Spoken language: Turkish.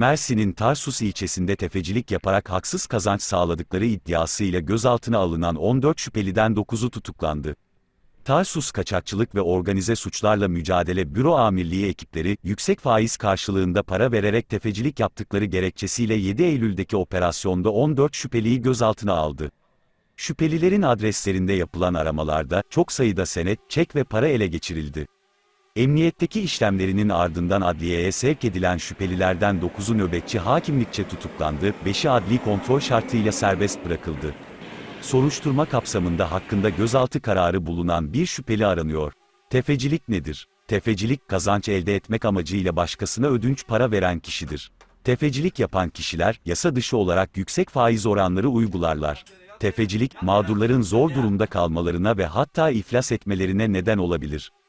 Mersin'in Tarsus ilçesinde tefecilik yaparak haksız kazanç sağladıkları iddiasıyla gözaltına alınan 14 şüpheliden 9'u tutuklandı. Tarsus Kaçakçılık ve Organize Suçlarla Mücadele Büro Amirliği ekipleri, yüksek faiz karşılığında para vererek tefecilik yaptıkları gerekçesiyle 7 Eylül'deki operasyonda 14 şüpheliyi gözaltına aldı. Şüphelilerin adreslerinde yapılan aramalarda çok sayıda senet, çek ve para ele geçirildi. Emniyetteki işlemlerinin ardından adliyeye sevk edilen şüphelilerden 9'u nöbetçi hakimlikçe tutuklandı, 5'i adli kontrol şartıyla serbest bırakıldı. Soruşturma kapsamında hakkında gözaltı kararı bulunan bir şüpheli aranıyor. Tefecilik nedir? Tefecilik kazanç elde etmek amacıyla başkasına ödünç para veren kişidir. Tefecilik yapan kişiler yasa dışı olarak yüksek faiz oranları uygularlar. Tefecilik mağdurların zor durumda kalmalarına ve hatta iflas etmelerine neden olabilir.